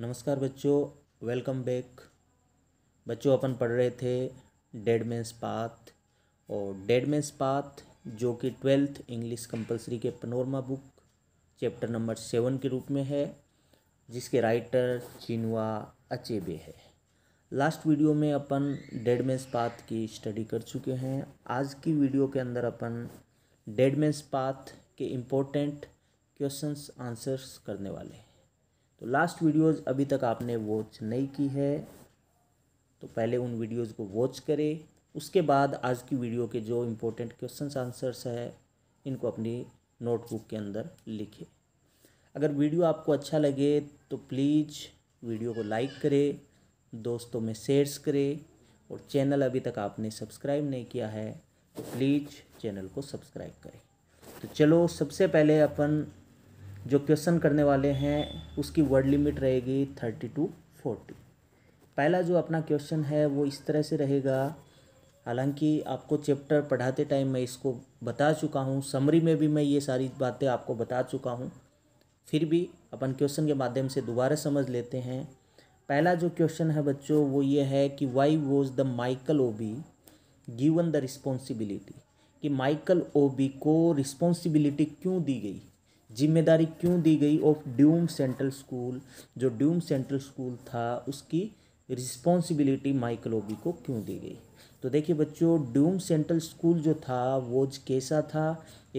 नमस्कार बच्चों welcome back बच्चों अपन पढ़ रहे थे डेड मेंस पाथ और डेड मेंस पाथ जो कि ट्वेल्थ इंग्लिश कंपलसरी के panorama book chapter number seven के रूप में है जिसके राइटर चिनुआ अचेबे है लास्ट वीडियो में अपन डेड मेंस पाथ की स्टडी कर चुके हैं आज की वीडियो के अंदर अपन डेड मेंस पाथ के इम्पोर्टेंट क्वेश्चंस आंसर्स करने वाले हैं तो लास्ट वीडियोस अभी तक आपने वॉच नहीं की है तो पहले उन वीडियोस को वॉच करें उसके बाद आज की वीडियो के जो इम्पोर्टेंट क्वेश्चन आंसर्स है इनको अपनी नोटबुक के अंदर लिखें अगर वीडियो आपको अच्छा लगे तो प्लीज़ वीडियो को लाइक करें दोस्तों में शेयर्स करें और चैनल अभी तक आपने सब्सक्राइब नहीं किया है तो प्लीज़ चैनल को सब्सक्राइब करें तो चलो सबसे पहले अपन जो क्वेश्चन करने वाले हैं उसकी वर्ड लिमिट रहेगी थर्टी टू फोर्टी पहला जो अपना क्वेश्चन है वो इस तरह से रहेगा हालांकि आपको चैप्टर पढ़ाते टाइम मैं इसको बता चुका हूँ समरी में भी मैं ये सारी बातें आपको बता चुका हूँ फिर भी अपन क्वेश्चन के माध्यम से दोबारा समझ लेते हैं पहला जो क्वेश्चन है बच्चों वो ये है कि why was the Michael Obi given the responsibility कि माइकल ओबी को रिस्पॉन्सिबिलिटी क्यों दी गई जिम्मेदारी क्यों दी गई ऑफ ड्यूम सेंट्रल स्कूल जो ड्यूम सेंट्रल स्कूल था उसकी रिस्पॉन्सिबिलिटी माइकलोबी को क्यों दी गई तो देखिए बच्चों ड्यूम सेंट्रल स्कूल जो था वो कैसा था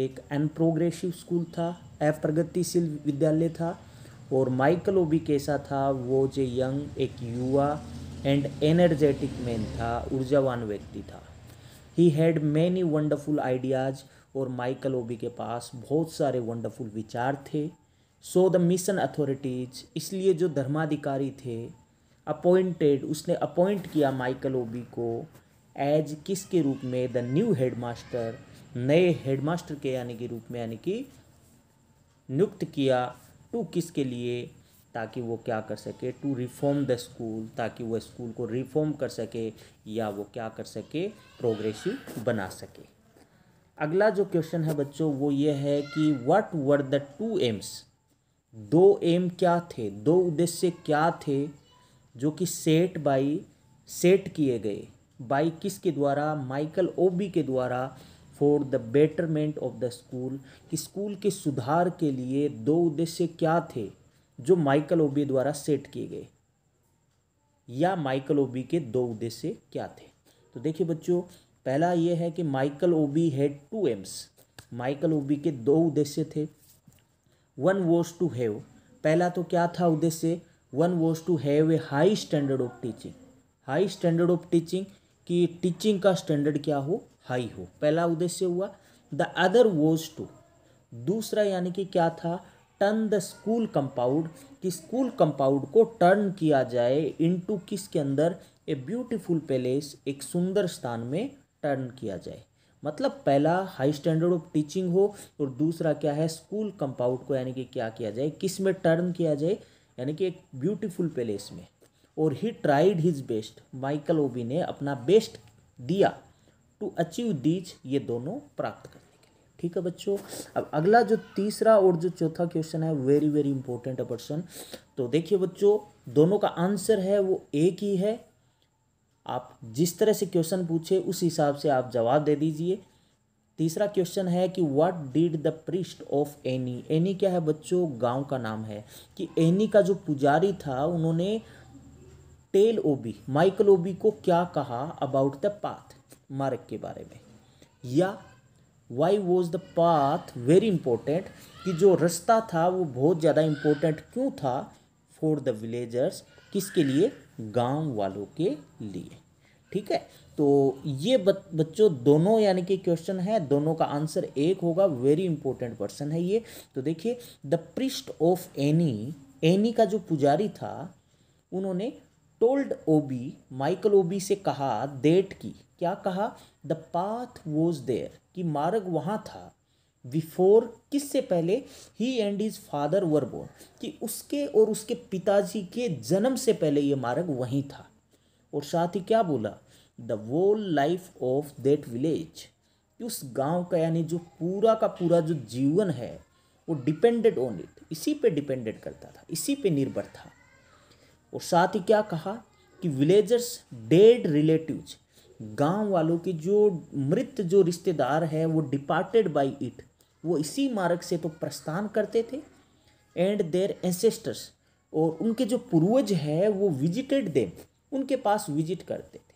एक अनप्रोग्रेसिव स्कूल था अप्रगतिशील विद्यालय था और माइकल ओबी कैसा था वो जे यंग एक युवा एंड एनर्जेटिक मैन था ऊर्जावान व्यक्ति था he had many wonderful ideas और माइकल ओबी के पास बहुत सारे वंडरफुल विचार थे सो द मिशन अथॉरिटीज इसलिए जो धर्माधिकारी थे अपॉइंटेड उसने अपॉइंट किया माइकल ओबी को एज किसके रूप में द न्यू हेडमास्टर नए हेडमास्टर के यानी के रूप में यानी कि नियुक्त किया टू किसके लिए ताकि वो क्या कर सके टू रिफॉर्म द स्कूल ताकि वो स्कूल को रिफॉर्म कर सके या वो क्या कर सके प्रोग्रेसिव बना सके अगला जो क्वेश्चन है बच्चों वो ये है कि what were the two aims दो एम क्या थे दो उद्देश्य क्या थे जो कि सेट बाई सेट किए गए बाई किस के द्वारा माइकल ओबी के द्वारा for the betterment of the school कि स्कूल के सुधार के लिए दो उद्देश्य क्या थे जो माइकल ओबी द्वारा सेट किए गए या माइकल ओबी के दो उद्देश्य क्या थे तो देखिए बच्चों पहला ये है कि Michael Obi had two aims Michael Obi के दो उद्देश्य थे वन वॉज टू हैव पहला तो क्या था उद्देश्य one was to have a high standard of teaching high standard of teaching कि टीचिंग का स्टैंडर्ड क्या हो हाई हो पहला उद्देश्य हुआ द अदर वॉज टू दूसरा यानी कि क्या था टर्न द स्कूल कंपाउंड कि स्कूल कंपाउंड को टर्न किया जाए इनटू किसके अंदर ए ब्यूटीफुल पैलेस एक सुंदर स्थान में टर्न किया जाए मतलब पहला हाई स्टैंडर्ड ऑफ टीचिंग हो और दूसरा क्या है स्कूल कंपाउंड को यानी कि क्या किया जाए किस में टर्न किया जाए यानी कि एक ब्यूटीफुल प्लेस में और he tried his best Michael Obi ने अपना बेस्ट दिया टू अचीव दीज ये दोनों प्राप्त करने के लिए ठीक है बच्चों अब अगला जो तीसरा और जो चौथा क्वेश्चन है वेरी वेरी इंपॉर्टेंट पर्सन तो देखिए बच्चों दोनों का आंसर है वो एक ही है आप जिस तरह से क्वेश्चन पूछे उस हिसाब से आप जवाब दे दीजिए तीसरा क्वेश्चन है कि what did the priest of Ani Ani क्या है बच्चों गांव का नाम है कि एनी का जो पुजारी था उन्होंने टेल ओबी माइकल ओबी को क्या कहा अबाउट द पाथ मार्ग के बारे में या why was the path very important कि जो रास्ता था वो बहुत ज़्यादा इम्पोर्टेंट क्यों था फॉर द विलेजर्स किसके लिए गांव वालों के लिए ठीक है तो ये बच्चों दोनों यानी कि क्वेश्चन है दोनों का आंसर एक होगा वेरी इंपॉर्टेंट पर्सन है ये तो देखिए the priest of Ani Ani का जो पुजारी था उन्होंने टोल्ड ओबी माइकल ओबी से कहा डेट की क्या कहा द पाथ वॉज देयर कि मार्ग वहाँ था बिफोर किससे पहले he and his father were born कि उसके और उसके पिताजी के जन्म से पहले ये मार्ग वहीं था और साथ ही क्या बोला the whole life of that village उस गांव का यानी जो पूरा का पूरा जो जीवन है वो डिपेंडेड ऑन इट इसी पे डिपेंडेड करता था इसी पे निर्भर था और साथ ही क्या कहा कि विलेजर्स डेड रिलेटिव्स गांव वालों के जो मृत जो रिश्तेदार है वो डिपार्टेड बाय इट वो इसी मार्ग से तो प्रस्थान करते थे एंड देयर एंसेस्टर्स और उनके जो पूर्वज है वो विजिटेड देम उनके पास विजिट करते थे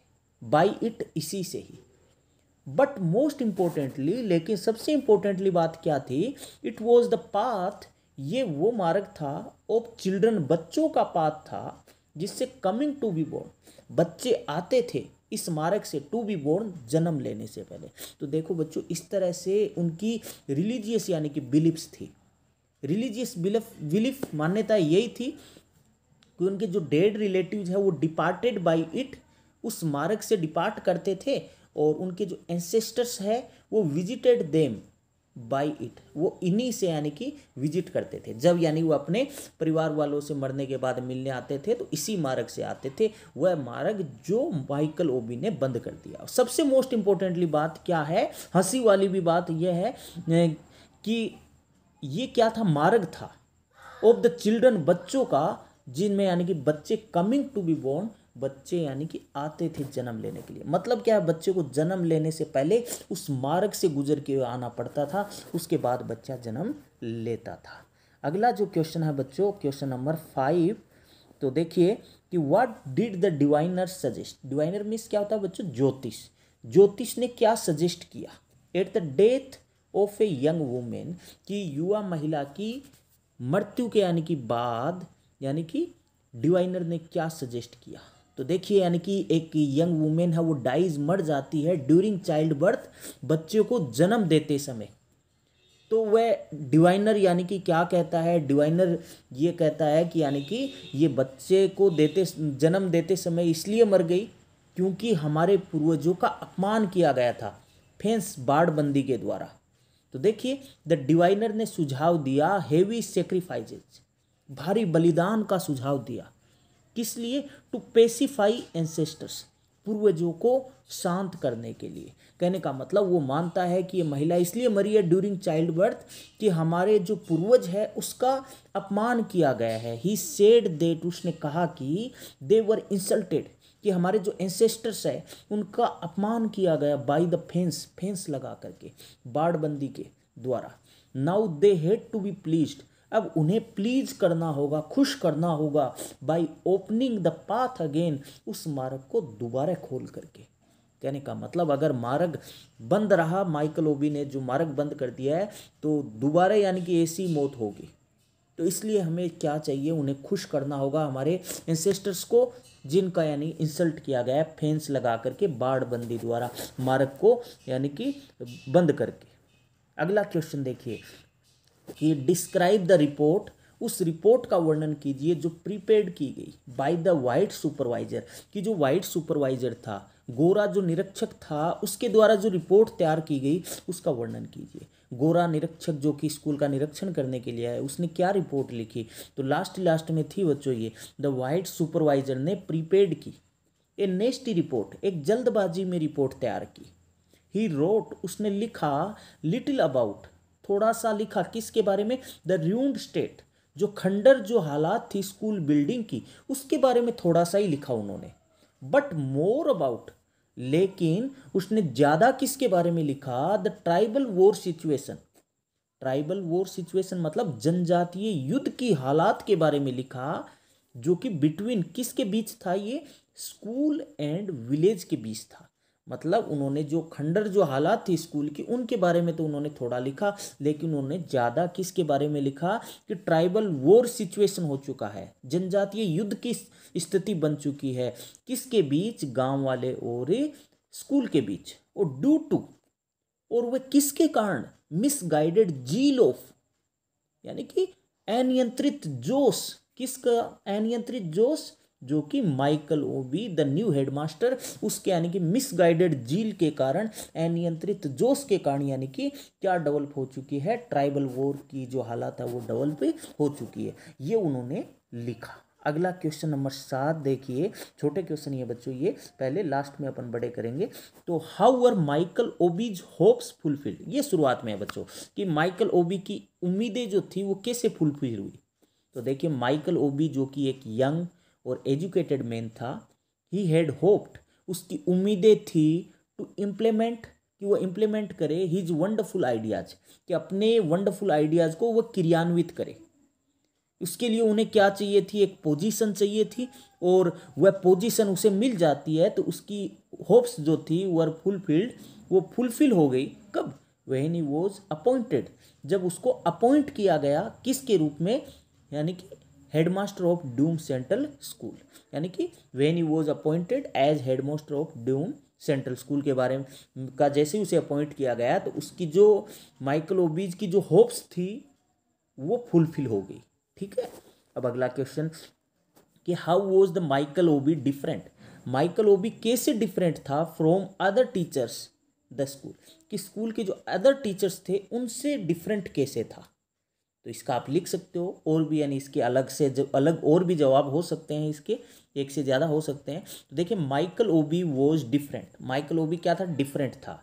बाई इट इसी से ही बट मोस्ट इम्पोर्टेंटली लेकिन सबसे इम्पोर्टेंटली बात क्या थी इट वॉज द पाथ ये वो मार्ग था ऑफ चिल्ड्रन बच्चों का पाथ था जिससे कमिंग टू बी बोर्न बच्चे आते थे इस स्मारक से टू बी बोर्न जन्म लेने से पहले तो देखो बच्चों इस तरह से उनकी रिलीजियस यानी कि बिलीफ्स थी रिलीजियस बिलीफ बिलीफ मान्यता यही थी कि उनके जो डेड रिलेटिव्स है वो डिपार्टेड बाय इट उस स्मारक से डिपार्ट करते थे और उनके जो एंसेस्टर्स है वो विजिटेड देम बाई इट वो इन्हीं से यानी कि विजिट करते थे जब यानी वो अपने परिवार वालों से मरने के बाद मिलने आते थे तो इसी मार्ग से आते थे वह मार्ग जो माइकल ओबी ने बंद कर दिया सबसे मोस्ट इंपॉर्टेंटली बात क्या है हंसी वाली भी बात यह है कि ये क्या था मार्ग था ऑफ द चिल्ड्रन बच्चों का जिनमें यानी कि बच्चे कमिंग टू बी बोर्न बच्चे यानी कि आते थे जन्म लेने के लिए मतलब क्या है बच्चे को जन्म लेने से पहले उस मार्ग से गुजर के आना पड़ता था उसके बाद बच्चा जन्म लेता था अगला जो क्वेश्चन है बच्चों क्वेश्चन नंबर फाइव तो देखिए कि what did the diviner suggest diviner means क्या होता है बच्चों ज्योतिष ज्योतिष ने क्या सजेस्ट किया at the death of a young woman कि युवा महिला की मृत्यु के यानी कि बाद यानी कि डिवाइनर ने क्या सजेस्ट किया तो देखिए यानी कि एक यंग वूमेन है वो डाइज मर जाती है ड्यूरिंग चाइल्ड बर्थ बच्चे को जन्म देते समय तो वह डिवाइनर यानी कि क्या कहता है डिवाइनर ये कहता है कि यानी कि ये बच्चे को देते जन्म देते समय इसलिए मर गई क्योंकि हमारे पूर्वजों का अपमान किया गया था फेंस बाड़बंदी के द्वारा तो देखिए द डिवाइनर ने सुझाव दिया हेवी सेक्रीफाइजेज भारी बलिदान का सुझाव दिया किस लिए टू पेसिफाई एंसेस्टर्स पूर्वजों को शांत करने के लिए कहने का मतलब वो मानता है कि ये महिला इसलिए मरी है ड्यूरिंग चाइल्ड बर्थ कि हमारे जो पूर्वज है उसका अपमान किया गया है ही सेड देट उसने कहा कि दे वर इंसल्टेड कि हमारे जो एंसेस्टर्स है उनका अपमान किया गया बाय द फेंस फेंस लगा करके बाड़बंदी के द्वारा now they had to be pleased अब उन्हें प्लीज करना होगा खुश करना होगा by opening the path again उस मार्ग को दोबारा खोल करके कहने का मतलब अगर मार्ग बंद रहा माइकल ओबी ने जो मार्ग बंद कर दिया है तो दोबारा यानी कि ऐसी मौत होगी तो इसलिए हमें क्या चाहिए उन्हें खुश करना होगा हमारे इंसेस्टर्स को जिनका यानी इंसल्ट किया गया है फेंस लगा करके बाढ़ बंदी द्वारा मार्ग को यानी कि बंद करके अगला क्वेश्चन देखिए कि डिस्क्राइब द रिपोर्ट उस रिपोर्ट का वर्णन कीजिए जो प्रीपेड की गई बाय द वाइट सुपरवाइजर कि जो वाइट सुपरवाइजर था गोरा जो निरीक्षक था उसके द्वारा जो रिपोर्ट तैयार की गई उसका वर्णन कीजिए गोरा निरीक्षक जो कि स्कूल का निरीक्षण करने के लिए आया उसने क्या रिपोर्ट लिखी तो लास्ट लास्ट में थी बच्चों ये द वाइट सुपरवाइजर ने प्रीपेड की ए नेस्टी रिपोर्ट एक जल्दबाजी में रिपोर्ट तैयार की ही रोट उसने लिखा लिटिल अबाउट थोड़ा सा लिखा किसके बारे में द र्यूड स्टेट जो खंडर जो हालात थी स्कूल बिल्डिंग की उसके बारे में थोड़ा सा ही लिखा उन्होंने बट मोर अबाउट लेकिन उसने ज़्यादा किसके बारे में लिखा the tribal war situation tribal war situation मतलब जनजातीय युद्ध की हालात के बारे में लिखा जो कि बिटवीन किसके बीच था ये स्कूल एंड विलेज के बीच था मतलब उन्होंने जो खंडर जो हालात थी स्कूल की उनके बारे में तो उन्होंने थोड़ा लिखा लेकिन उन्होंने ज़्यादा किसके बारे में लिखा कि ट्राइबल वॉर सिचुएशन हो चुका है जनजातीय युद्ध की स्थिति बन चुकी है किसके बीच गांव वाले और स्कूल के बीच और ड्यू टू और वह किसके कारण मिसगाइडेड जील ऑफ यानी कि अनियंत्रित जोश किसका अनियंत्रित जोश जो कि Michael Obi the new headmaster उसके यानी कि मिसगाइडेड झील के कारण अनियंत्रित जोश के कारण यानी कि क्या डेवलप हो चुकी है ट्राइबल वॉर की जो हालात है वो डेवलप हो चुकी है ये उन्होंने लिखा अगला क्वेश्चन नंबर सात देखिए छोटे क्वेश्चन ये बच्चों ये पहले लास्ट में अपन बड़े करेंगे तो how are Michael Obi's hopes fulfilled ये शुरुआत में है बच्चों कि माइकल ओबी की उम्मीदें जो थी वो कैसे फुलफिल हुई तो देखिए माइकल ओबी जो कि एक यंग और एजुकेटेड मैन था ही हैड होप्ड उसकी उम्मीदें थी टू इम्प्लीमेंट कि वो इम्प्लीमेंट करे हीज़ वंडरफुल आइडियाज़ कि अपने वंडरफुल आइडियाज़ को वो क्रियान्वित करे उसके लिए उन्हें क्या चाहिए थी एक पोजीशन चाहिए थी और वह पोजीशन उसे मिल जाती है तो उसकी होप्स जो थी वर फुलफिल्ड वो फुलफिल हो गई कब वेन ही वॉज अपॉइंटेड जब उसको अपॉइंट किया गया किसके रूप में यानी कि headmaster of Ndume Central School यानी कि when he was appointed as headmaster of Ndume Central School के बारे में का जैसे ही उसे अपॉइंट किया गया तो उसकी जो माइकल ओबीज की जो होप्स थी वो फुलफिल हो गई ठीक है अब अगला क्वेश्चन कि how was the Michael Obi different Michael Obi कैसे डिफरेंट था from other teachers the school कि स्कूल के जो अदर टीचर्स थे उनसे डिफरेंट कैसे था तो इसका आप लिख सकते हो और भी यानी इसके अलग से जब अलग और भी जवाब हो सकते हैं इसके एक से ज़्यादा हो सकते हैं तो देखिए Michael Obi was different Michael Obi क्या था डिफरेंट था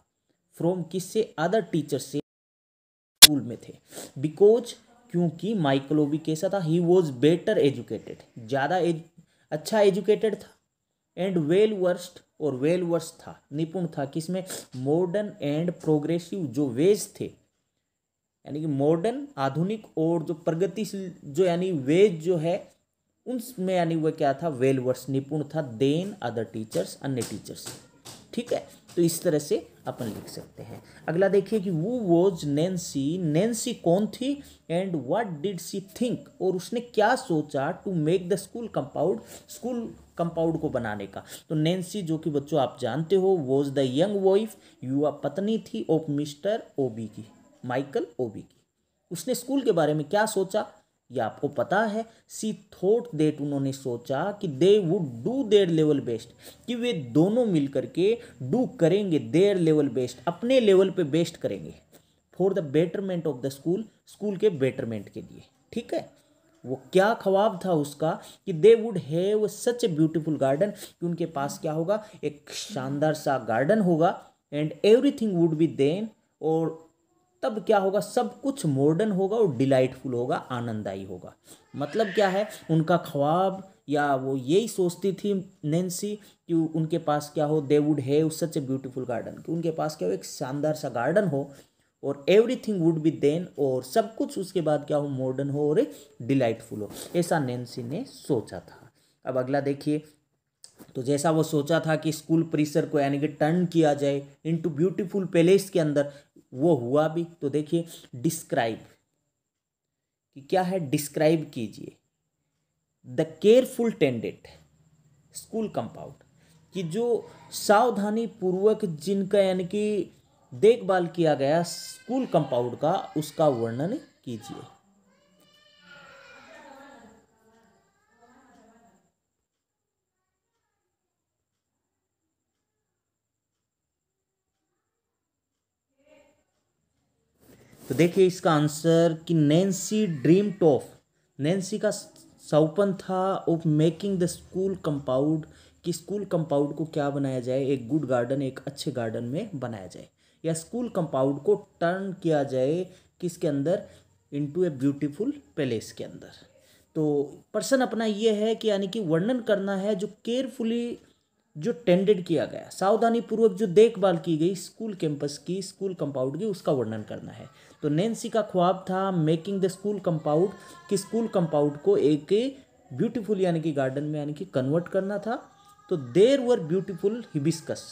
फ्रॉम किससे अदर टीचर से स्कूल में थे बिकॉज क्योंकि माइकल ओबी कैसा था ही वॉज बेटर एजुकेटेड ज़्यादा एज अच्छा एजुकेटेड था एंड वेल वर्स्ट और वेल वर्स था निपुण था किसमें मॉडर्न एंड प्रोग्रेसिव जो वेज थे यानी कि मॉडर्न आधुनिक और जो प्रगतिशील जो यानी वेज जो है उनमें यानी वह क्या था वेल वर्स निपुण था देन अदर टीचर्स अन्य टीचर्स ठीक है तो इस तरह से अपन लिख सकते हैं अगला देखिए कि वो वॉज नैन्सी नैन्सी कौन थी and what did she think और उसने क्या सोचा to make the school compound school compound को बनाने का तो नैन्सी जो कि बच्चों आप जानते हो वॉज द यंग वाइफ युवा पत्नी थी ऑफ मिस्टर ओबी की माइकल ओबी की उसने स्कूल के बारे में क्या सोचा ये आपको पता है सी थोट देट उन्होंने सोचा कि they would do their level best कि वे दोनों मिल करके डू करेंगे देयर लेवल बेस्ट अपने लेवल पे बेस्ट करेंगे for the betterment of the school school के बेटरमेंट के लिए ठीक है वो क्या ख्वाब था उसका कि they would have such a beautiful garden कि उनके पास क्या होगा एक शानदार सा गार्डन होगा and everything would be then और तब क्या होगा सब कुछ मॉडर्न होगा और डिलाइटफुल होगा आनंददायी होगा मतलब क्या है उनका ख्वाब या वो यही सोचती थी नैन्सी कि उनके पास क्या हो they would have such a beautiful garden कि उनके पास क्या हो एक शानदार सा गार्डन हो और एवरीथिंग वुड बी देन और सब कुछ उसके बाद क्या हो मॉडर्न हो और डिलाइटफुल हो ऐसा नैन्सी ने सोचा था अब अगला देखिए तो जैसा वो सोचा था कि स्कूल परिसर को यानी कि टर्न किया जाए इनटू ब्यूटीफुल पैलेस के अंदर वो हुआ भी तो देखिए डिस्क्राइब कि क्या है डिस्क्राइब कीजिए the careful tended school compound कि जो सावधानी पूर्वक जिनका यानी कि देखभाल किया गया स्कूल कंपाउंड का उसका वर्णन कीजिए तो देखिए इसका आंसर कि नैन्सी ड्रीम टॉफ नैन्सी का सौपन था of making the school compound कि स्कूल कंपाउंड को क्या बनाया जाए एक गुड गार्डन एक अच्छे गार्डन में बनाया जाए या स्कूल कंपाउंड को टर्न किया जाए किसके अंदर इनटू ए ब्यूटीफुल पैलेस के अंदर तो पर्सन अपना ये है कि यानी कि वर्णन करना है जो केयरफुली जो टेंडेड किया गया सावधानी पूर्वक जो देखभाल की गई स्कूल कैंपस की स्कूल कंपाउंड की उसका वर्णन करना है तो नेंसी का ख्वाब था मेकिंग द स्कूल कंपाउंड कि स्कूल कंपाउंड को एक ब्यूटीफुल यानी कि गार्डन में यानी कि कन्वर्ट करना था तो देर वर ब्यूटीफुल हिबिस्कस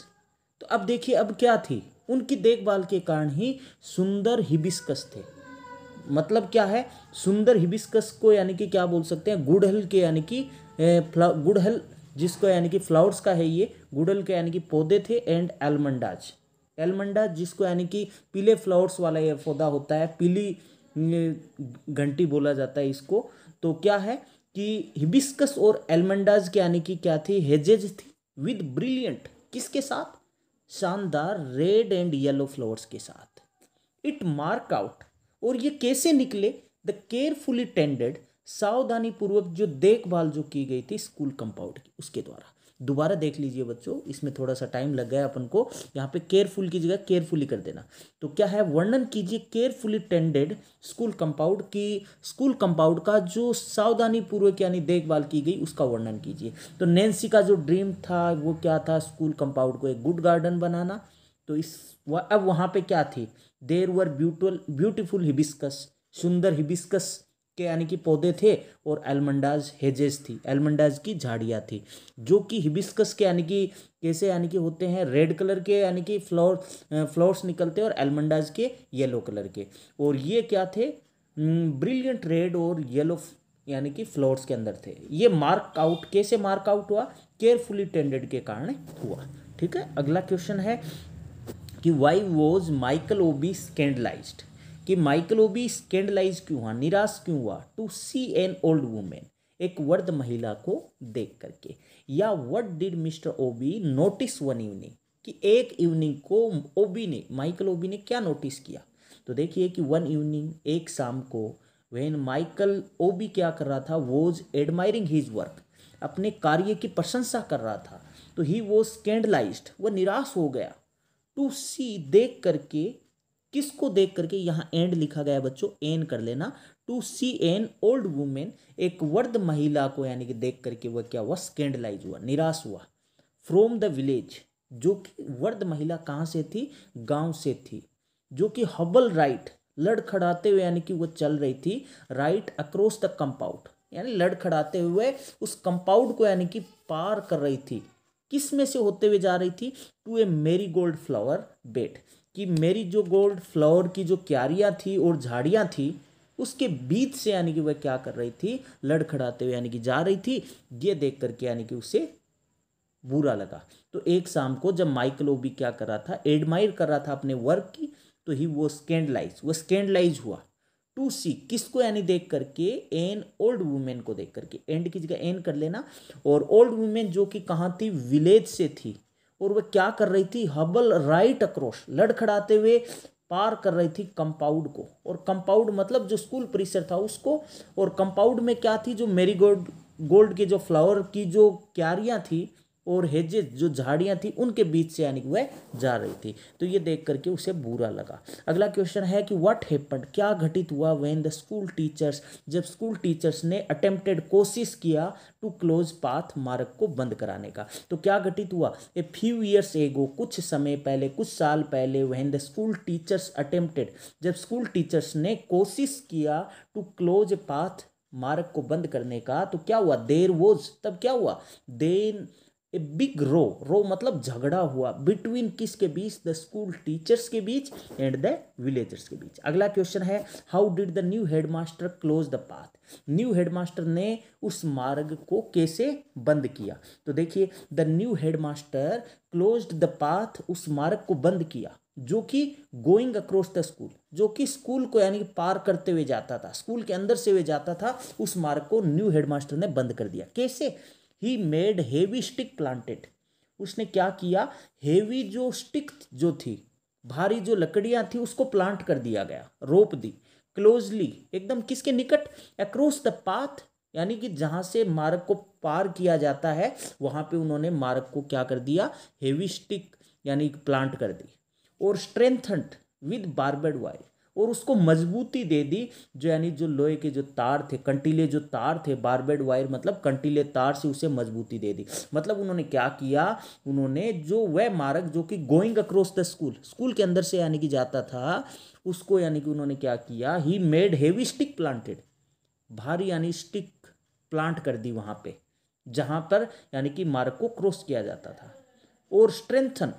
तो अब देखिए अब क्या थी उनकी देखभाल के कारण ही सुंदर हिबिस्कस थे मतलब क्या है सुंदर हिबिस्कस को यानी कि क्या बोल सकते हैं गुड़हल के यानी कि गुड़हल जिसको यानी कि फ्लावर्स का है ये गुडल के यानी कि पौधे थे एंड एलमंडाज एलमंडा जिसको यानी कि पीले फ्लावर्स वाला ये पौधा होता है पीली घंटी बोला जाता है इसको तो क्या है कि हिबिस्कस और एलमंडाज के यानी कि क्या थी हेजेज थी विद ब्रिलियंट किसके साथ शानदार रेड एंड येलो फ्लावर्स के साथ इट मार्क आउट और ये कैसे निकले द केयरफुली टेंडेड सावधानी पूर्वक जो देखभाल जो की गई थी स्कूल कंपाउंड की उसके द्वारा दोबारा देख लीजिए बच्चों इसमें थोड़ा सा टाइम लग गया अपन को यहाँ पे केयरफुल की जगह केयरफुली कर देना तो क्या है वर्णन कीजिए केयरफुली टेंडेड स्कूल कंपाउंड की स्कूल कंपाउंड का जो सावधानी पूर्वक यानी देखभाल की गई उसका वर्णन कीजिए तो नैन्सी का जो ड्रीम था वो क्या था स्कूल कंपाउंड को एक गुड गार्डन बनाना तो इस अब वहाँ पर क्या थी देर वर ब्यूटल ब्यूटिफुल हिबिस्कस सुंदर हिबिस्कस के यानी कि पौधे थे और एलमंडाज हेजेस थी एलमंडाज की झाड़ियाँ थी जो कि हिबिस्कस के यानी कि कैसे यानी कि होते हैं रेड कलर के यानी कि फ्लावर फ्लावर्स निकलते हैं और एलमंडाज के येलो कलर के और ये क्या थे ब्रिलियंट रेड और येलो यानी कि फ्लोर्स के अंदर थे ये मार्क आउट कैसे मार्क आउट हुआ केयरफुली टेंडेड के कारण हुआ ठीक है अगला क्वेश्चन है कि why was Michael Obi scandalized कि माइकल ओबी स्कैंडलाइज क्यों हुआ निराश क्यों हुआ to see an old woman एक वर्द महिला को देख करके या what did Mr Obi notice one evening कि एक इवनिंग को ओबी ने माइकल ओबी ने क्या नोटिस किया तो देखिए कि वन इवनिंग एक शाम को वेन माइकल ओबी क्या कर रहा था वोज एडमायरिंग हिज वर्क अपने कार्य की प्रशंसा कर रहा था तो ही वो स्कैंडलाइज्ड वह निराश हो गया टू सी देख करके किसको देख करके यहाँ एंड लिखा गया है बच्चों एन कर लेना to see an old woman एक वर्द महिला को यानी कि देख करके वह क्या हुआ स्कैंडलाइज हुआ निराश हुआ फ्रॉम द विलेज जो कि वर्द महिला कहाँ से थी गांव से थी जो कि हबल राइट लड़खड़ाते हुए यानी कि वह चल रही थी राइट अक्रॉस द कंपाउंड यानी लड़खड़ाते हुए उस कंपाउंड को यानी कि पार कर रही थी किस में से होते हुए जा रही थी टू ए मेरी गोल्ड फ्लावर बेड कि मेरी जो गोल्ड फ्लावर की जो क्यारियाँ थी और झाड़ियाँ थी उसके बीच से यानी कि वह क्या कर रही थी लड़खड़ाते हुए यानी कि जा रही थी ये देख करके यानी कि उसे बुरा लगा तो एक शाम को जब माइकल ओबी क्या कर रहा था एडमायर कर रहा था अपने वर्क की तो ही वो स्कैंडलाइज वो स्कैंडलाइज हुआ टू सी किसको यानी देख करके एन ओल्ड वुमेन को देख करके एंड की जगह एन कर लेना और ओल्ड वुमेन जो कि कहाँ थी विलेज से थी और वह क्या कर रही थी हबल राइट अक्रोस लड़खड़ाते हुए पार कर रही थी कंपाउंड को और कंपाउंड मतलब जो स्कूल परिसर था उसको और कंपाउंड में क्या थी जो मेरीगोल्ड गोल्ड के जो फ्लावर की जो क्यारियाँ थी और हेजे जो झाड़ियाँ थी उनके बीच से यानी कि वह जा रही थी तो ये देख करके उसे बुरा लगा अगला क्वेश्चन है कि व्हाट हैपन्ड क्या घटित हुआ व्हेन द स्कूल टीचर्स जब स्कूल टीचर्स ने अटेम्प्टेड कोशिश किया टू क्लोज पाथ मार्ग को बंद कराने का तो क्या घटित हुआ ए फ्यू ईयर्स एगो कुछ समय पहले कुछ साल पहले when the school teachers attempted जब स्कूल टीचर्स ने कोशिश किया टू क्लोज पाथ मार्ग को बंद करने का तो क्या हुआ देर वोज तब क्या हुआ देन ए बिग रो रो मतलब झगड़ा हुआ बिटवीन किसके बीच द स्कूल टीचर्स के बीच एंड द विलेजर्स के बीच अगला क्वेश्चन है how did the new headmaster close the path new headmaster ने उस मार्ग को कैसे बंद किया तो देखिए the new headmaster close the path उस मार्ग को बंद किया जो कि गोइंग अक्रॉस द स्कूल जो कि स्कूल को यानी पार करते हुए जाता था स्कूल के अंदर से हुए जाता था उस मार्ग को न्यू हेडमास्टर ने बंद कर दिया कैसे he made heavy stick planted उसने क्या किया हेवी जो स्टिक जो थी भारी जो लकड़ियाँ थी उसको प्लांट कर दिया गया रोप दी क्लोजली एकदम किसके निकट अक्रॉस द पाथ यानी कि जहाँ से मार्ग को पार किया जाता है वहाँ पे उन्होंने मार्ग को क्या कर दिया हेवी स्टिक यानी प्लांट कर दी और स्ट्रेंथन विद बारबेड वायर और उसको मजबूती दे दी जो यानी जो लोहे के जो तार थे कंटीले जो तार थे बारबेड वायर मतलब कंटीले तार से उसे मजबूती दे दी मतलब उन्होंने क्या किया उन्होंने जो वह मार्ग जो कि going across the school school के अंदर से यानी कि जाता था उसको यानी कि उन्होंने क्या किया he made heavy stick planted भारी यानी स्टिक प्लांट कर दी वहाँ पे जहाँ पर यानी कि मार्ग को क्रॉस किया जाता था और स्ट्रेंथन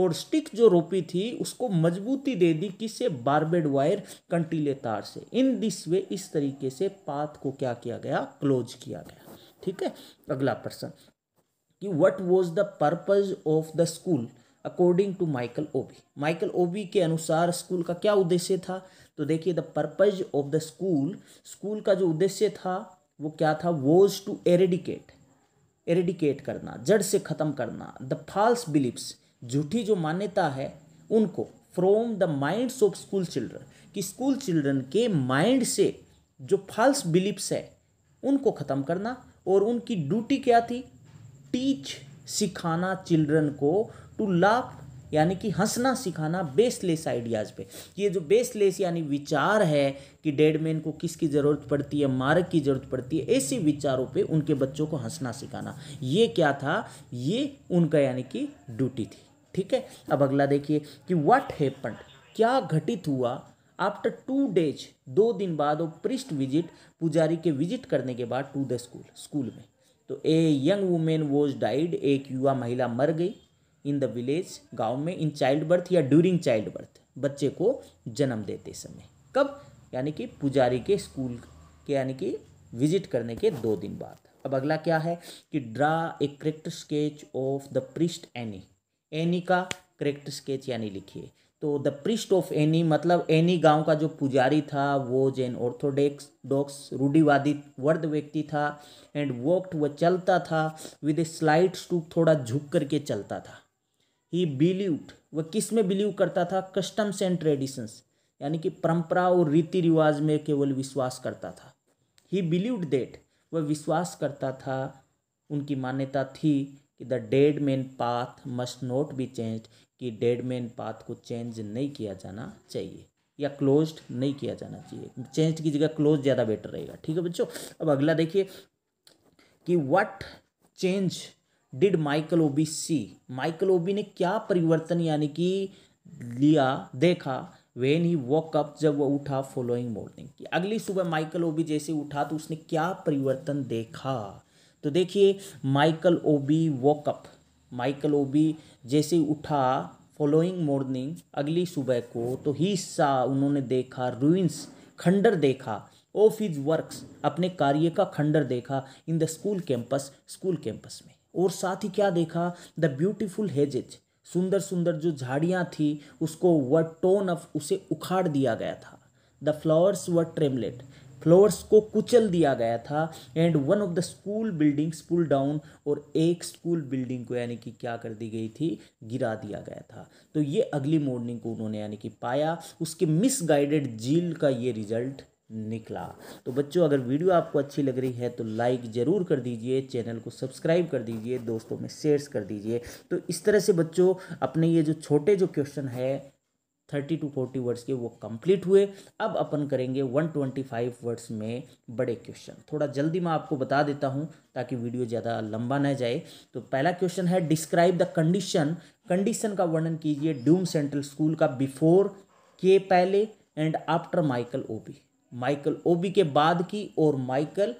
और स्टिक जो रोपी थी उसको मजबूती दे दी किससे बारबेड वायर कंटीले तार से इन दिस वे इस तरीके से पाथ को क्या किया गया क्लोज किया गया ठीक है अगला प्रश्न कि what was the purpose of the school according to Michael Obi Michael Obi के अनुसार स्कूल का क्या उद्देश्य था तो देखिए the purpose of the school school का जो उद्देश्य था वो क्या था वॉज टू एरेडिकेट एरेडिकेट करना जड़ से ख़त्म करना द फॉल्स बिलीफ्स झूठी जो मान्यता है उनको from the minds of school children कि स्कूल चिल्ड्रन के माइंड से जो फाल्स बिलीफ्स है उनको ख़त्म करना और उनकी ड्यूटी क्या थी टीच सिखाना चिल्ड्रन को टू लाफ यानी कि हंसना सिखाना बेसलेस आइडियाज़ पे ये जो बेसलेस यानी विचार है कि डेड मैन को किसकी ज़रूरत पड़ती है मार्ग की ज़रूरत पड़ती है ऐसे विचारों पे उनके बच्चों को हंसना सिखाना ये क्या था ये उनका यानी कि ड्यूटी थी ठीक है अब अगला देखिए कि व्हाट हैपन क्या घटित हुआ आफ्टर टू डेज दो दिन बाद वो पृष्ठ विजिट पुजारी के विजिट करने के बाद टू द स्कूल स्कूल में तो a young woman was died एक युवा महिला मर गई इन द विलेज गांव में इन चाइल्ड बर्थ या ड्यूरिंग चाइल्ड बर्थ बच्चे को जन्म देते समय कब यानी कि पुजारी के स्कूल के यानी कि विजिट करने के दो दिन बाद अब अगला क्या है कि draw a character sketch of the priest Ani Ani का करेक्ट स्केच यानी लिखिए तो द प्रिस्ट ऑफ एनी मतलब एनी गांव का जो पुजारी था वो जैन ऑर्थोडॉक्स डॉक्स रूढ़िवादी वर्द व्यक्ति था एंड वॉकड वह चलता था विद ए स्लाइड स्टूप थोड़ा झुक करके चलता था ही बिलीव्ड वह किस में बिलीव करता था कस्टम्स एंड ट्रेडिशंस यानी कि परंपरा और रीति रिवाज में केवल विश्वास करता था ही बिलीव्ड देट वह विश्वास करता था उनकी मान्यता थी कि the dead man path must not be change कि डेड मैन पाथ को चेंज नहीं किया जाना चाहिए या क्लोज्ड नहीं किया जाना चाहिए चेंज की जगह क्लोज ज़्यादा बेटर रहेगा ठीक है बच्चों अब अगला देखिए कि what change did Michael Obi see Michael Obi ने क्या परिवर्तन यानी कि लिया देखा वेन ही वॉकअप जब वह उठा फॉलोइंग मॉर्निंग अगली सुबह माइकल ओबी जैसे उठा तो उसने क्या परिवर्तन देखा तो देखिए Michael Obi woke up Michael Obi जैसे उठा फॉलोइंग मॉर्निंग अगली सुबह को तो ही सा उन्होंने देखा रूइंस खंडर देखा ऑफ हिज वर्क्स अपने कार्य का खंडर देखा in the school campus school campus में और साथ ही क्या देखा द ब्यूटिफुल हेजेज सुंदर सुंदर जो झाड़ियाँ थी उसको व टोन ऑफ उसे उखाड़ दिया गया था the flowers were trampled flowers को कुचल दिया गया था and one of the school buildings pull down और एक स्कूल बिल्डिंग को यानी कि क्या कर दी गई थी गिरा दिया गया था तो ये अगली मॉर्निंग को उन्होंने यानी कि पाया उसके मिसगाइडेड जील का ये रिजल्ट निकला तो बच्चों अगर वीडियो आपको अच्छी लग रही है तो लाइक ज़रूर कर दीजिए चैनल को सब्सक्राइब कर दीजिए दोस्तों में शेयर कर दीजिए तो इस तरह से बच्चों अपने ये जो छोटे जो क्वेश्चन है थर्टी टू फोर्टी वर्ड्स के वो कंप्लीट हुए अब अपन करेंगे वन ट्वेंटी फाइव वर्ड्स में बड़े क्वेश्चन थोड़ा जल्दी मैं आपको बता देता हूँ ताकि वीडियो ज़्यादा लंबा ना जाए तो पहला क्वेश्चन है डिस्क्राइब द कंडीशन कंडीशन का वर्णन कीजिए ड्यूम सेंट्रल स्कूल का बिफोर के पहले and after Michael Obi Michael Obi के बाद की और माइकल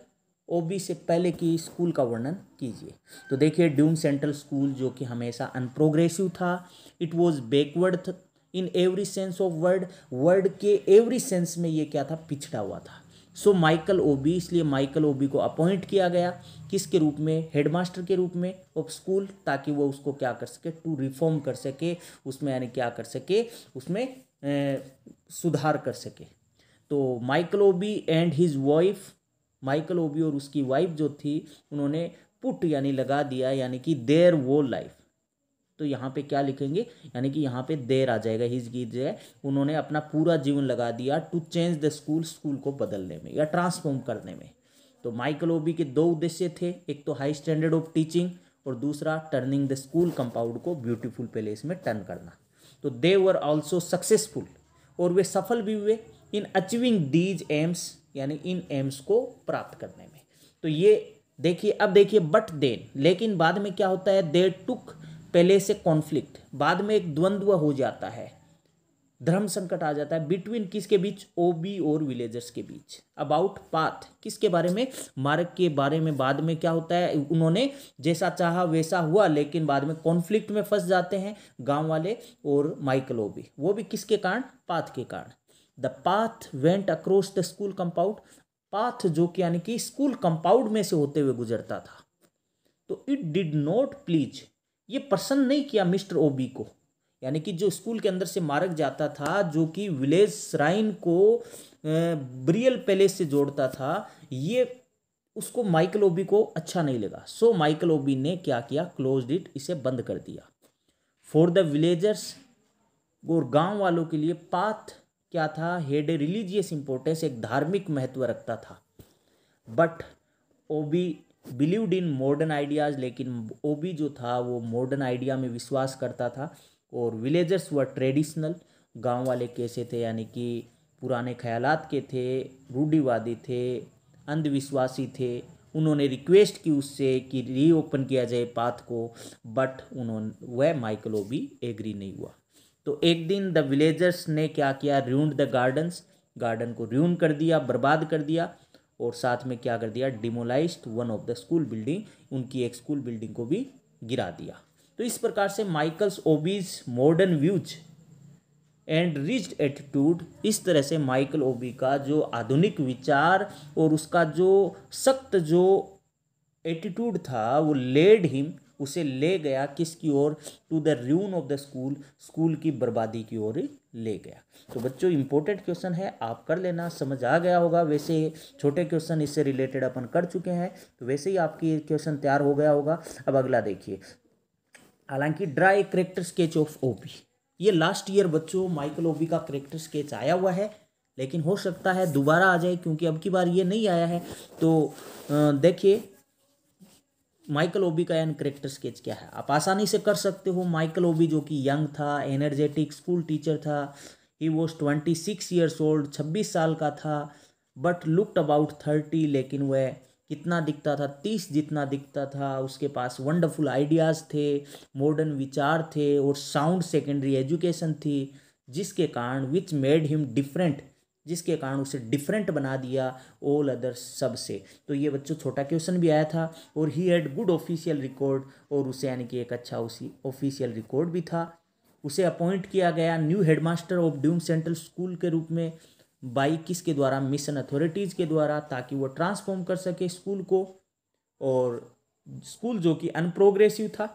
ओबी से पहले की स्कूल का वर्णन कीजिए तो देखिए ड्यूम सेंट्रल स्कूल जो कि हमेशा अनप्रोग्रेसिव था it was backward in every sense of word word के एवरी सेंस में ये क्या था पिछड़ा हुआ था सो माइकल ओबी इसलिए माइकल ओबी को अपॉइंट किया गया किसके रूप में हेडमास्टर के रूप में ऑफ स्कूल ताकि वो उसको क्या कर सके टू रिफॉर्म कर सके उसमें यानी क्या कर सके उसमें ए, सुधार कर सके तो Michael Obi and his wife Michael Obi और उसकी वाइफ जो थी उन्होंने पुट यानी लगा दिया यानी कि देयर वो लाइफ तो यहाँ पे क्या लिखेंगे यानी कि यहाँ पे देर आ जाएगा हिज गीत जो है उन्होंने अपना पूरा जीवन लगा दिया to change the school school को बदलने में या ट्रांसफॉर्म करने में तो माइकल ओबी के दो उद्देश्य थे एक तो हाई स्टैंडर्ड ऑफ टीचिंग और दूसरा टर्निंग द स्कूल कंपाउंड को ब्यूटीफुल प्लेस में टर्न करना तो दे वर ऑल्सो सक्सेसफुल और वे सफल भी हुए इन अचीविंग दीज एम्स यानी इन एम्स को प्राप्त करने में तो ये देखिए अब देखिए बट देन लेकिन बाद में क्या होता है दे टुक पहले से कॉन्फ्लिक्ट बाद में एक द्वंद्व हो जाता है धर्म संकट आ जाता है बिटवीन किसके बीच ओबी और विलेजर्स के बीच अबाउट पाथ किसके बारे में मार्ग के बारे में बाद में क्या होता है उन्होंने जैसा चाहा वैसा हुआ लेकिन बाद में कॉन्फ्लिक्ट में फंस जाते हैं गांव वाले और माइकल ओबी वो भी किसके कारण पाथ के कारण the path went across the school compound path जो कि यानी कि स्कूल कंपाउंड में से होते हुए गुजरता था तो इट डिड नॉट प्लीज ये पसंद नहीं किया मिस्टर ओबी को यानी कि जो स्कूल के अंदर से मार्ग जाता था जो कि विलेज श्राइन को ब्रियल पैलेस से जोड़ता था ये उसको माइकल ओबी को अच्छा नहीं लगा सो माइकल ओबी ने क्या किया क्लोज इट इसे बंद कर दिया फॉर द विलेजर्स और गांव वालों के लिए पाथ क्या था हेड ए रिलीजियस इंपॉर्टेंस एक धार्मिक महत्व रखता था but Obi believed in modern ideas लेकिन ओबी जो था वो मॉडर्न आइडिया में विश्वास करता था और विलेजर्स व ट्रेडिशनल गांव वाले कैसे थे यानी कि पुराने ख्यालात के थे रूढ़िवादी थे अंधविश्वासी थे उन्होंने रिक्वेस्ट की उससे कि रीओपन किया जाए पाथ को बट उन्होंने वह माइकल ओबी एग्री नहीं हुआ तो एक दिन द विलेजर्स ने क्या किया र्यून द गार्डन्स गार्डन को र्यून कर दिया बर्बाद कर दिया और साथ में क्या कर दिया demolish one of the school building उनकी एक स्कूल बिल्डिंग को भी गिरा दिया तो इस प्रकार से Michael's Obi's modern views and rich attitude इस तरह से माइकल ओबी का जो आधुनिक विचार और उसका जो सख्त जो एटीट्यूड था वो लेड हिम उसे ले गया किसकी ओर to the ruin of the school school की बर्बादी की ओर ले गया तो बच्चों इंपॉर्टेंट क्वेश्चन है आप कर लेना समझ आ गया होगा वैसे छोटे क्वेश्चन इससे रिलेटेड अपन कर चुके हैं तो वैसे ही आपकी क्वेश्चन तैयार हो गया होगा अब अगला देखिए हालांकि draw character sketch of Obi ये लास्ट ईयर बच्चों माइकल ओबी का करेक्टर स्केच आया हुआ है लेकिन हो सकता है दोबारा आ जाए क्योंकि अब की बार ये नहीं आया है तो देखिए माइकल ओबी का एन करेक्टर स्केच क्या है आप आसानी से कर सकते हो माइकल ओबी जो कि यंग था एनर्जेटिक स्कूल टीचर था he was twenty six years old छब्बीस साल का था बट लुकड अबाउट थर्टी लेकिन वह कितना दिखता था तीस जितना दिखता था उसके पास वंडरफुल आइडियाज़ थे मॉडर्न विचार थे और साउंड सेकेंडरी एजुकेशन थी जिसके कारण विच मेड हिम डिफरेंट जिसके कारण उसे डिफरेंट बना दिया ऑल अदर सब से तो ये बच्चों छोटा क्वेश्चन भी आया था और he had good official record और उसे यानी कि एक अच्छा उसी ऑफिशियल रिकॉर्ड भी था उसे अपॉइंट किया गया new headmaster of Ndume Central School के रूप में बाई किस के द्वारा मिशन अथॉरिटीज़ के द्वारा ताकि वो ट्रांसफॉर्म कर सके स्कूल को और स्कूल जो कि अनप्रोग्रेसिव था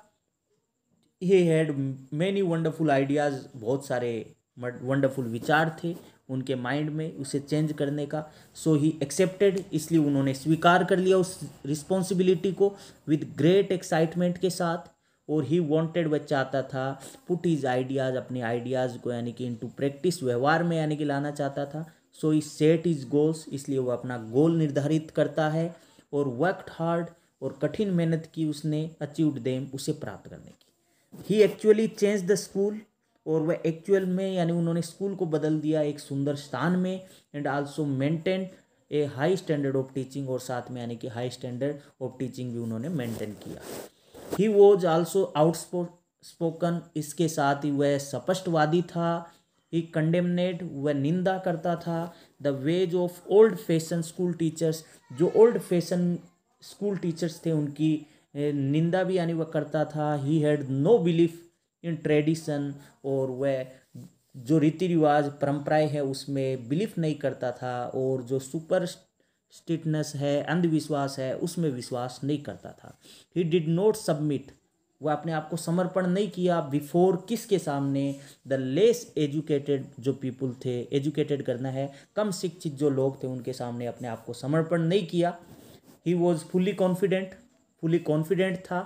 he had many wonderful ideas बहुत सारे वंडरफुल विचार थे उनके माइंड में उसे चेंज करने का सो ही एक्सेप्टेड इसलिए उन्होंने स्वीकार कर लिया उस रिस्पॉन्सिबिलिटी को विद ग्रेट एक्साइटमेंट के साथ और ही वांटेड वह चाहता था पुट इज आइडियाज़ अपने आइडियाज़ को यानी कि इनटू प्रैक्टिस व्यवहार में यानी कि लाना चाहता था so he set his goals इसलिए वह अपना गोल निर्धारित करता है और वर्कड हार्ड और कठिन मेहनत की उसने अचीव देम उसे प्राप्त करने की he actually change the school और वह एक्चुअल में यानी उन्होंने स्कूल को बदल दिया एक सुंदर स्थान में and also maintain a high standard of teaching और साथ में यानी कि हाई स्टैंडर्ड ऑफ टीचिंग भी उन्होंने मेंटेन किया he was also outspoken इसके साथ ही वह स्पष्टवादी था ही कंडेमनेट वह निंदा करता था the ways of old fashion school teachers जो ओल्ड फैशन स्कूल टीचर्स थे उनकी निंदा भी यानी वह करता था he had no belief in tradition और वह जो रीति रिवाज परंपराएं है उसमें बिलीफ नहीं करता था और जो सुपर स्टिटनेस है अंधविश्वास है उसमें विश्वास नहीं करता था ही डिड नॉट सबमिट वह अपने आप को समर्पण नहीं किया बिफोर किसके सामने द लेस एजुकेटेड जो पीपुल थे एजुकेटेड करना है कम शिक्षित जो लोग थे उनके सामने अपने आप को समर्पण नहीं किया he was fully confident fully confident था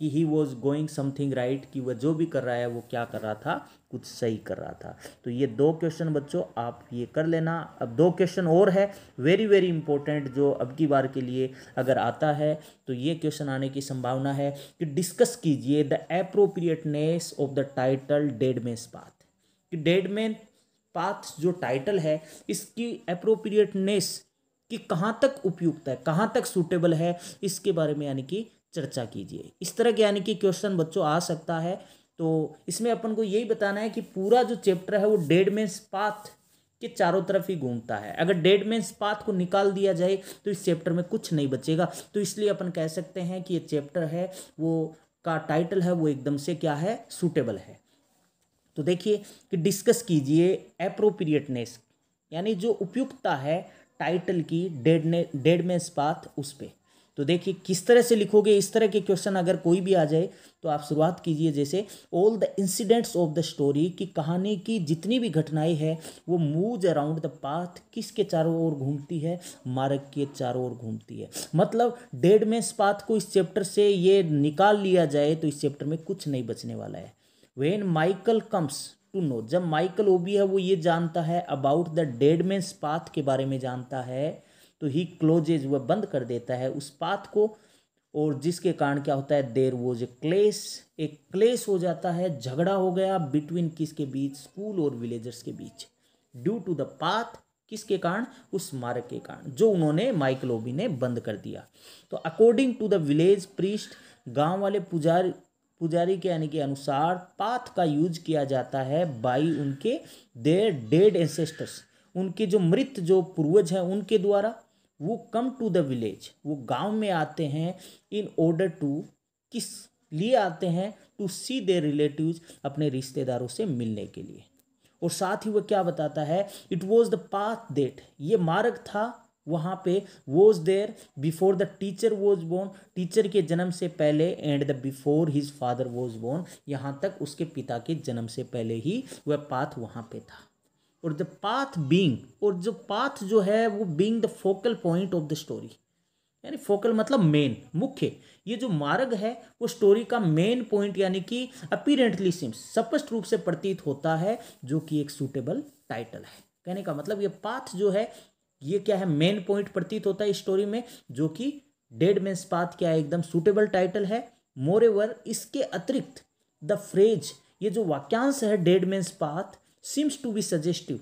कि he was going something right कि वह जो भी कर रहा है वो क्या कर रहा था कुछ सही कर रहा था तो ये दो क्वेश्चन बच्चों आप ये कर लेना अब दो क्वेश्चन और है वेरी वेरी इंपॉर्टेंट जो अब की बार के लिए अगर आता है तो ये क्वेश्चन आने की संभावना है कि डिस्कस कीजिए the appropriateness of the title dead men's path कि डेड मेन पाथ जो टाइटल है इसकी अप्रोप्रिएटनेस कि कहाँ तक उपयुक्त है कहाँ तक सूटेबल है इसके बारे में यानी कि चर्चा कीजिए इस तरह के यानी कि क्वेश्चन बच्चों आ सकता है तो इसमें अपन को यही बताना है कि पूरा जो चैप्टर है वो डेड मेन्स पाथ के चारों तरफ ही घूमता है अगर डेड मेन्स पाथ को निकाल दिया जाए तो इस चैप्टर में कुछ नहीं बचेगा तो इसलिए अपन कह सकते हैं कि ये चैप्टर है वो का टाइटल है वो एकदम से क्या है सूटेबल है तो देखिए कि डिस्कस कीजिए अप्रोप्रिएटनेस यानी जो उपयुक्तता है टाइटल की डेड ने डेड मेन्स पाथ उस पर तो देखिए किस तरह से लिखोगे इस तरह के क्वेश्चन अगर कोई भी आ जाए तो आप शुरुआत कीजिए जैसे all the incidents of the story की कहानी की जितनी भी घटनाएं हैं वो मूव अराउंड द पाथ किसके चारों ओर घूमती है मार्ग के चारों ओर घूमती है मतलब डेड में पाथ को इस चैप्टर से ये निकाल लिया जाए तो इस चैप्टर में कुछ नहीं बचने वाला है when Michael comes to know जब माइकल ओबी है वो ये जानता है about the dead men's path के बारे में जानता है तो ही क्लोजेज वह बंद कर देता है उस पाथ को और जिसके कारण क्या होता है देर वॉज ए क्लेश एक क्लेश हो जाता है झगड़ा हो गया बिटवीन किसके बीच स्कूल और विलेजर्स के बीच ड्यू टू द पाथ किसके कारण उस मार्ग के कारण जो उन्होंने माइकलोबी ने बंद कर दिया तो according to the village priest गांव वाले पुजारी पुजारी के यानी के अनुसार पाथ का यूज किया जाता है बाई उनके देर डेड एंसेस्टर्स उनके जो मृत जो पूर्वज हैं उनके द्वारा वो कम टू द विलेज वो गांव में आते हैं इन ऑर्डर टू किस लिए आते हैं टू सी देर रिलेटिव्स अपने रिश्तेदारों से मिलने के लिए और साथ ही वह क्या बताता है it was the path that ये मार्ग था वहाँ पे was there before the teacher was born teacher के जन्म से पहले and the before his father was born यहाँ तक उसके पिता के जन्म से पहले ही वह पाथ वहाँ पे था और द पाथ बींग और जो पाथ जो है वो being the focal point of the story यानी फोकल मतलब मेन मुख्य ये जो मार्ग है वो स्टोरी का मेन पॉइंट यानी कि अपीरेंटली सिम्स स्पष्ट रूप से प्रतीत होता है जो कि एक सूटेबल टाइटल है कहने का मतलब ये पाथ जो है ये क्या है मेन पॉइंट प्रतीत होता है स्टोरी में जो कि डेड मेन्स पाथ क्या है एकदम सूटेबल टाइटल है मोर एवर इसके अतिरिक्त द फ्रेज ये जो वाक्यांश है dead men's path seems to be suggestive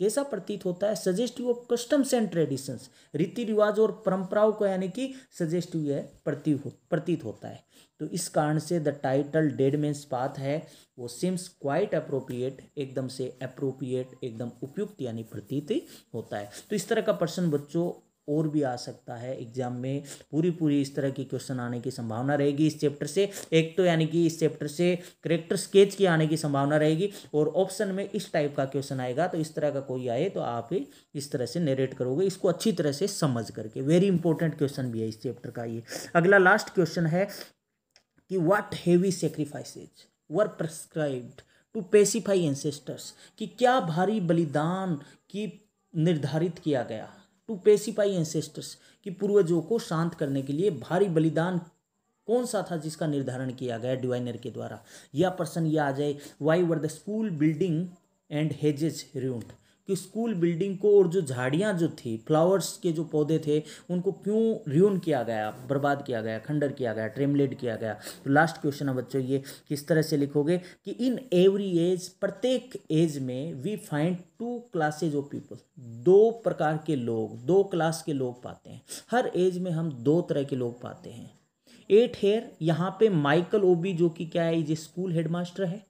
कैसा प्रतीत होता है suggestive of customs and traditions रीति रिवाज और परंपराओं को यानी कि सजेस्टिव यह प्रतीत हो प्रतीत होता है तो इस कारण से the title dead men's path है वो सिम्स क्वाइट अप्रोप्रिएट एकदम से अप्रोप्रिएट एकदम उपयुक्त यानी प्रतीत होता है तो इस तरह का प्रश्न बच्चों और भी आ सकता है एग्जाम में पूरी पूरी इस तरह की क्वेश्चन आने की संभावना रहेगी इस चैप्टर से एक तो यानी कि इस चैप्टर से करेक्टर स्केच की आने की संभावना रहेगी और ऑप्शन में इस टाइप का क्वेश्चन आएगा तो इस तरह का कोई आए तो आप इस तरह से नेरेट करोगे इसको अच्छी तरह से समझ करके वेरी इंपॉर्टेंट क्वेश्चन भी है इस चैप्टर का ये अगला लास्ट क्वेश्चन है कि what heavy sacrifices were prescribed to pacify ancestors कि क्या भारी बलिदान की निर्धारित किया गया टू पेसिफाई एंसेस्टर्स कि पूर्वजों को शांत करने के लिए भारी बलिदान कौन सा था जिसका निर्धारण किया गया डिवाइनर के द्वारा यह प्रश्न यह आ जाए why were the school building and hedges ruined कि स्कूल बिल्डिंग को और जो झाड़ियाँ जो थी फ्लावर्स के जो पौधे थे उनको क्यों र्यून किया गया बर्बाद किया गया खंडर किया गया ट्रेमलेट किया गया तो लास्ट क्वेश्चन है बच्चों ये किस तरह से लिखोगे कि इन एवरी एज प्रत्येक एज में we find two classes of people दो प्रकार के लोग दो क्लास के लोग पाते हैं हर एज में हम दो तरह के लोग पाते हैं एट हेयर यहाँ पे माइकल ओबी जो कि क्या है ये स्कूल हेडमास्टर है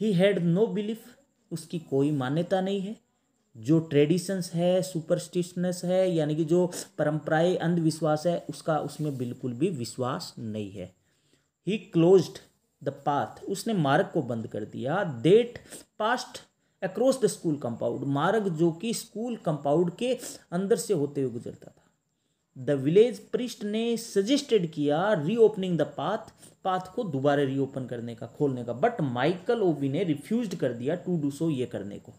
ही हैड नो बिलीफ उसकी कोई मान्यता नहीं है जो ट्रेडिशंस है सुपरस्टिशनस है यानी कि जो परंपराएं अंधविश्वास है उसका उसमें बिल्कुल भी विश्वास नहीं है ही क्लोज द पाथ उसने मार्ग को बंद कर दिया that passed across the school compound मार्ग जो कि स्कूल कंपाउंड के अंदर से होते हुए गुजरता था द विलेज प्रिस्ट ने सजेस्टेड किया रीओपनिंग द पाथ पाथ को दोबारा रीओपन करने का खोलने का बट माइकल ओवी ने रिफ्यूज कर दिया टू डू सो ये करने को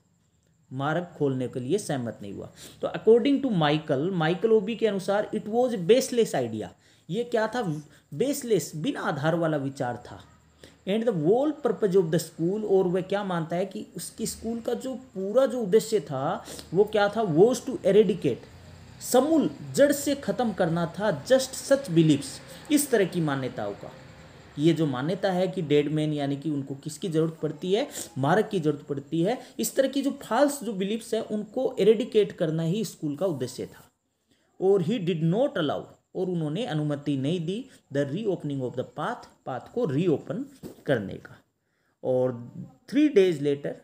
मार्ग खोलने के लिए सहमत नहीं हुआ तो according to Michael Michael Obi के अनुसार इट वॉज बेसलेस आइडिया ये क्या था बेसलेस बिना आधार वाला विचार था and the whole purpose of the school और वह क्या मानता है कि उसकी स्कूल का जो पूरा जो उद्देश्य था वो क्या था वोज टू एरेडिकेट समूल जड़ से ख़त्म करना था जस्ट सच बिलीव्स इस तरह की मान्यताओं का ये जो मान्यता है कि डेड मैन यानी कि उनको किसकी ज़रूरत पड़ती है मारक की ज़रूरत पड़ती है इस तरह की जो फाल्स जो बिलीव्स है उनको एरेडिकेट करना ही स्कूल का उद्देश्य था और ही डिड नॉट अलाउ और उन्होंने अनुमति नहीं दी the reopening of the path path को रीओपन करने का और three days later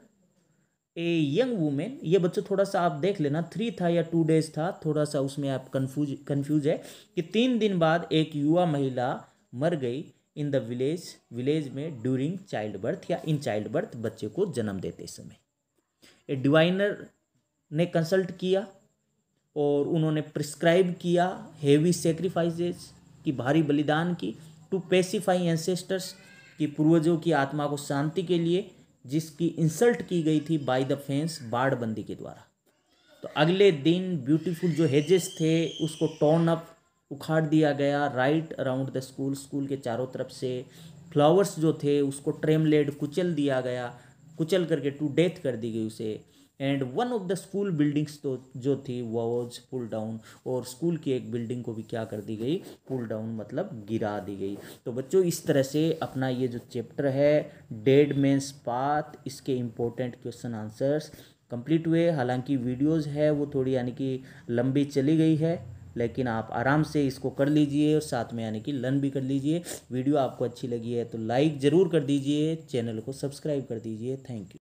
a young women ये बच्चों थोड़ा सा आप देख लेना थ्री था या टू डेज था थोड़ा सा उसमें आप कंफ्यूज कंफ्यूज है कि तीन दिन बाद एक युवा महिला मर गई इन द विलेज विलेज में ड्यूरिंग चाइल्ड बर्थ या इन चाइल्ड बर्थ बच्चे को जन्म देते समय ए डिवाइनर ने कंसल्ट किया और उन्होंने प्रिस्क्राइब किया हेवी सेक्रीफाइजेज की भारी बलिदान की टू पेसीफाई एंसेस्टर्स की पूर्वजों की आत्मा को शांति के लिए जिसकी इंसल्ट की गई थी बाय द फेंस बाड़बंदी के द्वारा तो अगले दिन ब्यूटीफुल जो हेजेस थे उसको टॉर्न अप उखाड़ दिया गया right around the school school के चारों तरफ से फ्लावर्स जो थे उसको ट्रेमलेड कुचल दिया गया कुचल करके टू डेथ कर दी गई उसे and one of the school buildings तो जो थी वॉज पुल डाउन और स्कूल की एक बिल्डिंग को भी क्या कर दी गई पुल डाउन मतलब गिरा दी गई तो बच्चों इस तरह से अपना ये जो चैप्टर है डेड मेन्स पाथ इसके इम्पोर्टेंट क्वेश्चन आंसर्स कंप्लीट हुए हालांकि वीडियोस है वो थोड़ी यानी कि लंबी चली गई है लेकिन आप आराम से इसको कर लीजिए और साथ में यानी कि लर्न भी कर लीजिए वीडियो आपको अच्छी लगी है तो लाइक ज़रूर कर दीजिए चैनल को सब्सक्राइब कर दीजिए थैंक यू